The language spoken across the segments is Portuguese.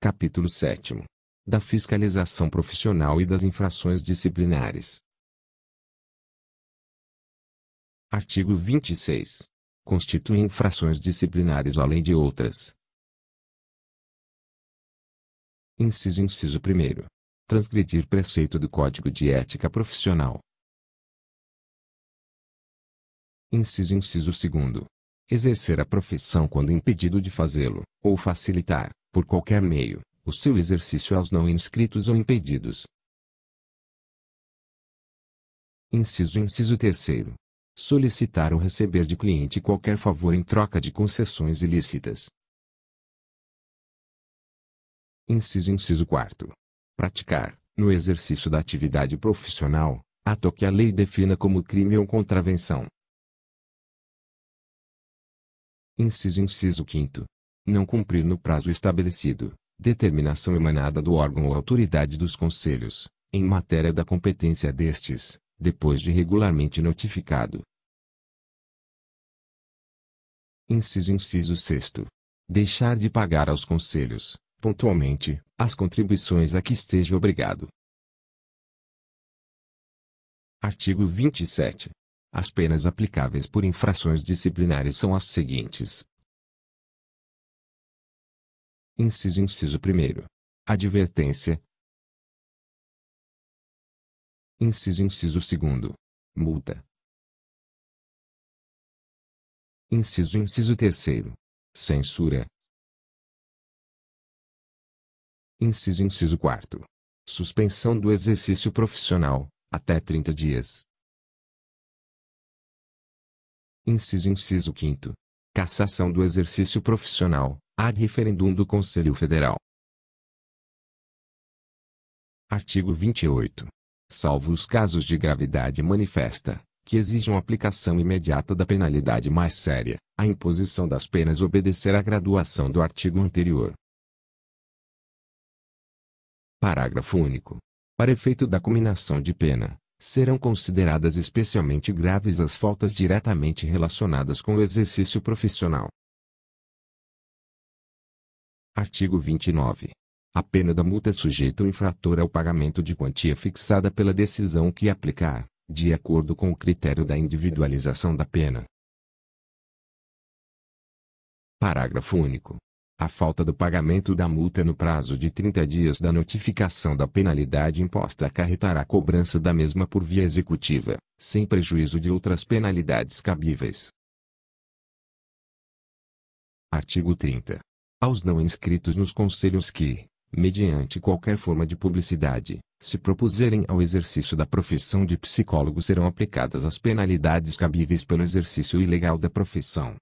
Capítulo 7. Da fiscalização profissional e das infrações disciplinares. Artigo 26. Constituem infrações disciplinares além de outras. Inciso inciso 1. Transgredir preceito do Código de Ética Profissional. Inciso inciso 2. Exercer a profissão quando impedido de fazê-lo, ou facilitar, por qualquer meio, o seu exercício aos não inscritos ou impedidos. Inciso Inciso terceiro. Solicitar ou receber de cliente qualquer favor em troca de concessões ilícitas. Inciso Inciso quarto. Praticar, no exercício da atividade profissional, ato que a lei defina como crime ou contravenção. Inciso Inciso quinto não cumprir no prazo estabelecido, determinação emanada do órgão ou autoridade dos conselhos, em matéria da competência destes, depois de regularmente notificado. Inciso inciso sexto. Deixar de pagar aos conselhos, pontualmente, as contribuições a que esteja obrigado. Artigo 27. As penas aplicáveis por infrações disciplinares são as seguintes: Inciso inciso primeiro. Advertência. Inciso inciso segundo. Multa. Inciso inciso terceiro. Censura. Inciso inciso quarto. Suspensão do exercício profissional, até 30 dias. Inciso inciso quinto. Cassação do exercício profissional, ad referendum do Conselho Federal. Artigo 28. Salvo os casos de gravidade manifesta, que exijam aplicação imediata da penalidade mais séria, a imposição das penas obedecerá à graduação do artigo anterior. Parágrafo único. Para efeito da cominação de pena, serão consideradas especialmente graves as faltas diretamente relacionadas com o exercício profissional, Artigo 29. A pena da multa é sujeita o infrator ao pagamento de quantia fixada pela decisão que aplicar, de acordo com o critério da individualização da pena. Parágrafo único. A falta do pagamento da multa no prazo de 30 dias da notificação da penalidade imposta acarretará a cobrança da mesma por via executiva, sem prejuízo de outras penalidades cabíveis. Artigo 30 aos não inscritos nos conselhos que, mediante qualquer forma de publicidade, se propuserem ao exercício da profissão de psicólogo serão aplicadas as penalidades cabíveis pelo exercício ilegal da profissão.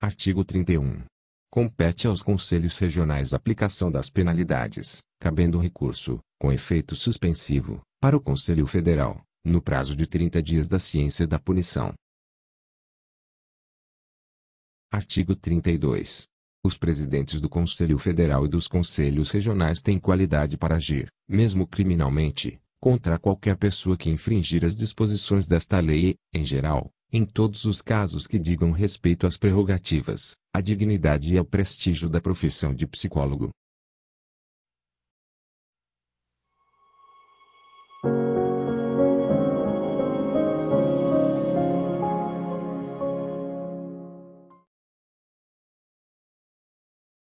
Artigo 31. Compete aos conselhos regionais a aplicação das penalidades, cabendo recurso, com efeito suspensivo, para o Conselho Federal, no prazo de 30 dias da ciência da punição. Artigo 32. Os presidentes do Conselho Federal e dos Conselhos Regionais têm qualidade para agir, mesmo criminalmente, contra qualquer pessoa que infringir as disposições desta lei, em geral, em todos os casos que digam respeito às prerrogativas, à dignidade e ao prestígio da profissão de psicólogo,